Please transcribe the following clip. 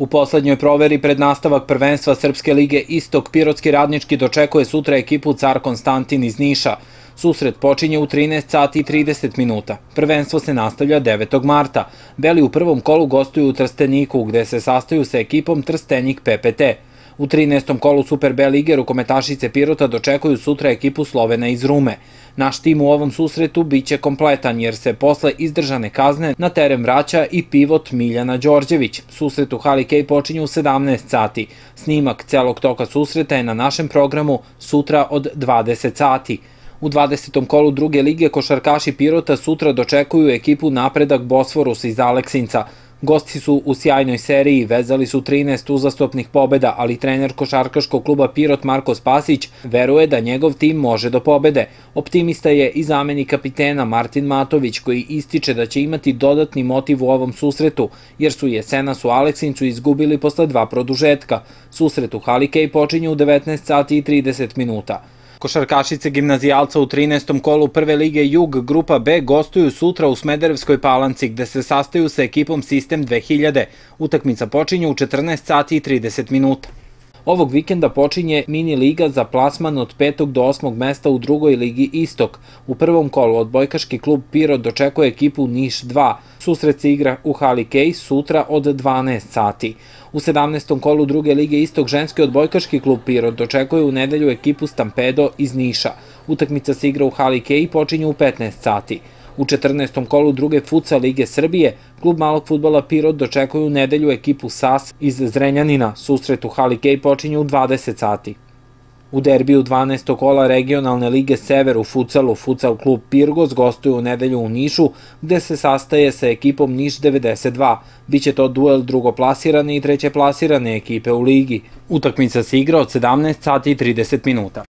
U poslednjoj proveri pred nastavak prvenstva Srpske lige Istok Pirotski radnički dočekuje sutra ekipu Car Konstantin iz Niša. Susret počinje u 13 sati i 30 minuta. Prvenstvo se nastavlja 9. marta. Beli u prvom kolu gostuju u Trsteniku gde se sastaju sa ekipom Trstenik PPT. U 13. kolu Super B lige rukometašice Pirota dočekuju sutra ekipu Slovena iz Rume. Naš tim u ovom susretu biće kompletan jer se posle izdržane kazne na teren vraća i pivot Miljana Đorđević. Susret u Hali Kej počinje u 17 sati. Snimak celog toka susreta je na našem programu sutra od 20 sati. U 20. kolu druge lige košarkaši Pirota sutra dočekuju ekipu napredak Bosforus iz Aleksinca. Gosti su u sjajnoj seriji, vezali su 13 uzastopnih pobeda, ali trener košarkaškog kluba Pirot Marko Spasić veruje da njegov tim može do pobede. Optimista je i zameni kapitena Martin Matović koji ističe da će imati dodatni motiv u ovom susretu, jer su jesena su Aleksincu izgubili posle dva produžetka. Susret u Halikej počinje u 19 sati i 30 minuta. Košarkašice gimnazijalca u 13. kolu Prve lige Jug Grupa B gostuju sutra u Smederevskoj palanci gde se sastaju sa ekipom Sistem 2000. Utakmica počinje u 14 sati i 30 minuta. Ovog vikenda počinje mini liga za plasman od 5. do 8. mesta u drugoj ligi Istok. U prvom kolu odbojkaški klub Piro dočekuje ekipu Niš 2. Susret se igra u Hali Kej sutra od 12 sati. U 17. kolu druge lige Istok ženski odbojkaški klub Pirot dočekuje u nedelju ekipu Stampedo iz Niša. Utakmica se igra u Hali Kej i počinje u 15 sati. U 14. kolu druge futsa Lige Srbije, klub malog futbala Pirot dočekuje u nedelju ekipu SAS iz Zrenjanina. Susret u Hali Kej počinje u 20 sati. U derbiju 12. kola regionalne lige Sever u Fucalu Fucal klub Pirgos gostuje u nedelju u Nišu, gde se sastaje sa ekipom Niš 92. Biće to duel drugoplasirane i trećeplasirane ekipe u ligi. Utakmica se igra od 17 sati i 30 minuta.